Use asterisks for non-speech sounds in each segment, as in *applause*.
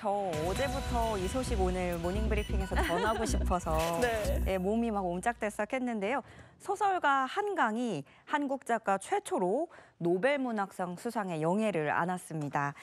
저 어제부터 이 소식 오늘 모닝브리핑에서 전하고 싶어서 *laughs* 네. 예, 몸이 막 옴짝달싹했는데요. 소설가 한강이 한국 작가 최초로 노벨문학상 수상의 영예를 안았습니다.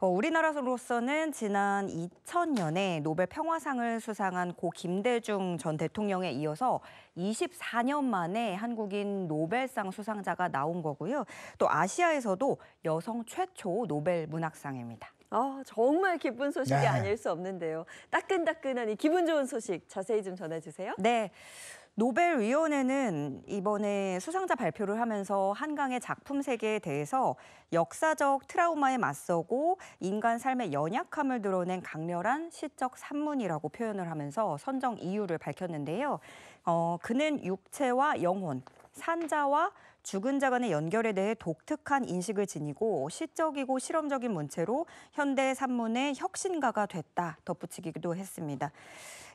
어, 우리나라로서는 지난 2000년에 노벨 평화상을 수상한 고 김대중 전 대통령에 이어서 24년 만에 한국인 노벨상 수상자가 나온 거고요. 또 아시아에서도 여성 최초 노벨 문학상입니다. 아, 정말 기쁜 소식이 네. 아닐 수 없는데요. 따끈따끈한 이 기분 좋은 소식 자세히 좀 전해주세요. 네. 노벨위원회는 이번에 수상자 발표를 하면서 한강의 작품 세계에 대해서 역사적 트라우마에 맞서고 인간 삶의 연약함을 드러낸 강렬한 시적 산문이라고 표현을 하면서 선정 이유를 밝혔는데요. 어, 그는 육체와 영혼, 산자와 죽은 자 간의 연결에 대해 독특한 인식을 지니고 시적이고 실험적인 문체로 현대 산문의 혁신가가 됐다 덧붙이기도 했습니다.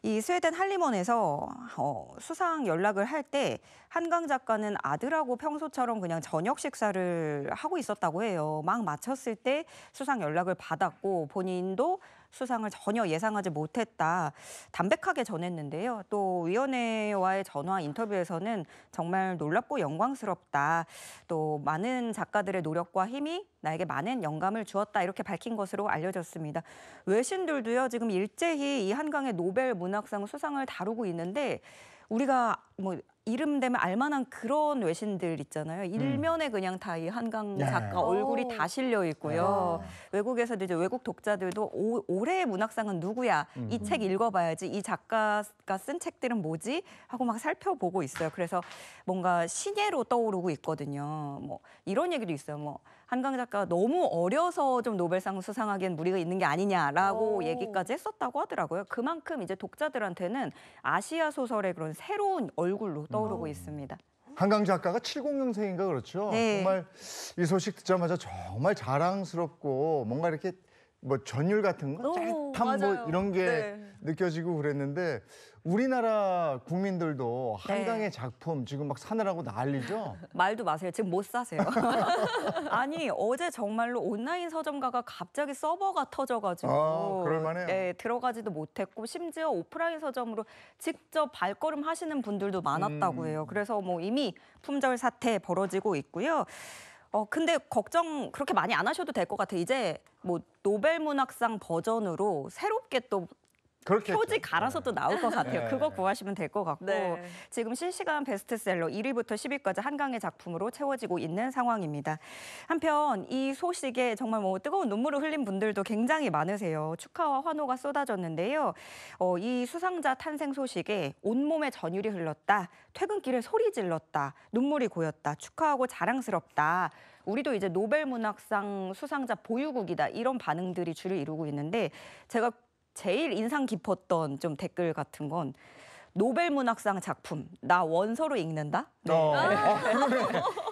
이 스웨덴 할리먼에서 어, 수상 연락을 할 때 한강 작가는 아들하고 평소처럼 그냥 저녁 식사를 하고 있었다고 해요. 막 마쳤을 때 수상 연락을 받았고 본인도 수상을 전혀 예상하지 못했다 담백하게 전했는데요. 또 위원회와의 전화 인터뷰에서는 정말 놀랍고 영광스럽다. 또 많은 작가들의 노력과 힘이 나에게 많은 영감을 주었다 이렇게 밝힌 것으로 알려졌습니다. 외신들도요 지금 일제히 이 한강의 노벨 문학상 수상을 다루고 있는데 우리가 뭐 이름 되면 알만한 그런 외신들 있잖아요. 음. 일면에 그냥 다 이 한강 작가 네. 얼굴이 다 실려 있고요. 외국에서도 이제 외국 독자들도 오, 올해의 문학상은 누구야? 음. 이책 읽어봐야지. 이 작가가 쓴 책들은 뭐지? 하고 막 살펴보고 있어요. 그래서 뭔가 신예로 떠오르고 있거든요. 뭐 이런 얘기도 있어요. 뭐 한강 작가가 너무 어려서 좀 노벨상 수상하기엔 무리가 있는 게 아니냐라고 오. 얘기까지 했었다고 하더라고요. 그만큼 이제 독자들한테는 아시아 소설의 그런 새로운 얼굴로 떠오르고 어. 있습니다. 한강 작가가 70년생인가 그렇죠. 네. 정말 이 소식 듣자마자 정말 자랑스럽고 뭔가 이렇게 뭐 전율 같은 거, 오, 짜릿함 뭐 이런 게 네. 느껴지고 그랬는데 우리나라 국민들도 네. 한강의 작품 지금 막 사느라고 난리죠? *laughs* 말도 마세요. 지금 못 사세요. *laughs* 아니 어제 정말로 온라인 서점가가 갑자기 서버가 터져가지고 아, 그럴만해요. 예, 들어가지도 못했고 심지어 오프라인 서점으로 직접 발걸음 하시는 분들도 많았다고 음. 해요. 그래서 뭐 이미 품절 사태 벌어지고 있고요. 어 근데 걱정 그렇게 많이 안 하셔도 될 것같아 이제 뭐 노벨 문학상 버전으로 새롭게 또 그렇겠 표지 갈아서 또 나올 것 같아요. 네. 그거 구하시면 될 것 같고 네. 지금 실시간 베스트셀러 1위부터 10위까지 한강의 작품으로 채워지고 있는 상황입니다. 한편 이 소식에 정말 뭐 뜨거운 눈물을 흘린 분들도 굉장히 많으세요. 축하와 환호가 쏟아졌는데요. 어, 이 수상자 탄생 소식에 온몸에 전율이 흘렀다. 퇴근길에 소리 질렀다. 눈물이 고였다. 축하하고 자랑스럽다. 우리도 이제 노벨문학상 수상자 보유국이다 이런 반응들이 주를 이루고 있는데 제가 제일 인상 깊었던 좀 댓글 같은 건 노벨 문학상 작품 나 원서로 읽는다. 네. 어. 네. 아,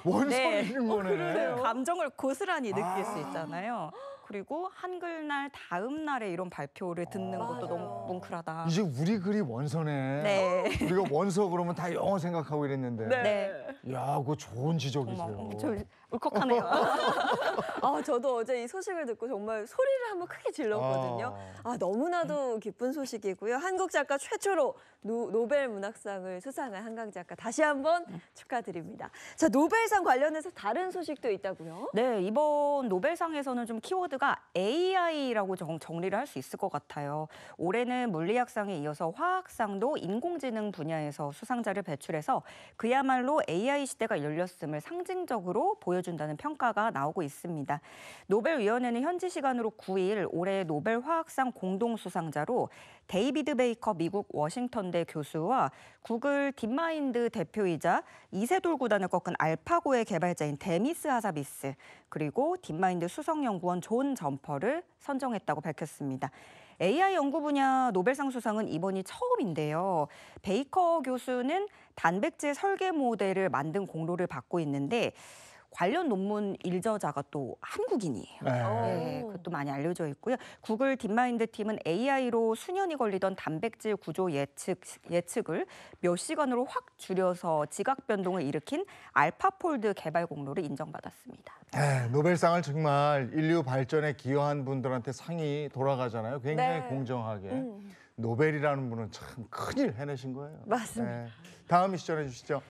원서 네. 읽는 거네. 어, 감정을 고스란히 느낄 아. 수 있잖아요. 그리고 한글날 다음 날에 이런 발표를 듣는 아. 것도 너무 뭉클하다. 이제 우리 글이 원서네. 네. 우리가 원서 그러면 다 영어 생각하고 이랬는데. 네. 야, 그거 좋은 지적이세요. 음, 저 울컥하네요. *laughs* 아, 저도 어제 이 소식을 듣고 정말 소리를 한번 크게 질렀거든요. 아. 아, 너무나도 기쁜 소식이고요. 한국 작가 최초로 노, 노벨 문학상을 수상한 한강 작가 다시 한번 네. 축하드립니다. 자, 노벨상 관련해서 다른 소식도 있다고요? 네, 이번 노벨상에서는 좀 키워드가 AI라고 정, 정리를 할 수 있을 것 같아요. 올해는 물리학상에 이어서 화학상도 인공지능 분야에서 수상자를 배출해서 그야말로 AI 시대가 열렸음을 상징적으로 보여준다는 평가가 나오고 있습니다. 있습니다. 노벨위원회는 현지 시간으로 9일 올해 노벨 화학상 공동수상자로 데이비드 베이커 미국 워싱턴대 교수와 구글 딥마인드 대표이자 이세돌 구단을 꺾은 알파고의 개발자인 데미스 하사비스 그리고 딥마인드 수석연구원 존 점퍼를 선정했다고 밝혔습니다. AI 연구 분야 노벨상 수상은 이번이 처음인데요. 베이커 교수는 단백질 설계 모델을 만든 공로를 받고 있는데 관련 논문 일저자가 또 한국인이에요. 네. 어. 네, 그것도 많이 알려져 있고요. 구글 딥마인드 팀은 AI로 수년이 걸리던 단백질 구조 예측, 예측을 몇 시간으로 확 줄여서 지각 변동을 일으킨 알파폴드 개발 공로를 인정받았습니다. 네, 노벨상을 정말 인류 발전에 기여한 분들한테 상이 돌아가잖아요. 굉장히 네. 공정하게. 음. 노벨이라는 분은 참 큰일 해내신 거예요. 맞습니다. 네, 다음 시전해 주시죠.